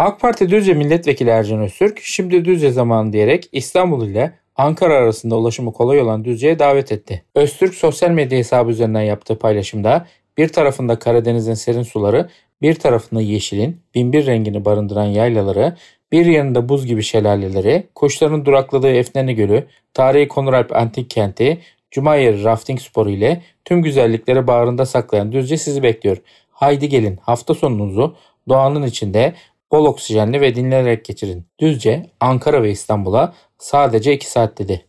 AK Parti Düzce Milletvekili Ercan Öztürk şimdi Düzce zamanı diyerek İstanbul ile Ankara arasında ulaşımı kolay olan Düzce'ye davet etti. Öztürk sosyal medya hesabı üzerinden yaptığı paylaşımda bir tarafında Karadeniz'in serin suları, bir tarafında yeşilin, binbir rengini barındıran yaylaları, bir yanında buz gibi şelaleleri, kuşların durakladığı Efnene Gölü, tarihi Konuralp Antik Kenti, Cuma Cumayeri rafting sporu ile tüm güzellikleri bağrında saklayan Düzce sizi bekliyor. Haydi gelin hafta sonunuzu doğanın içinde bol oksijenli ve dinlenerek geçirin. Düzce, Ankara ve İstanbul'a sadece 2 saat dedi.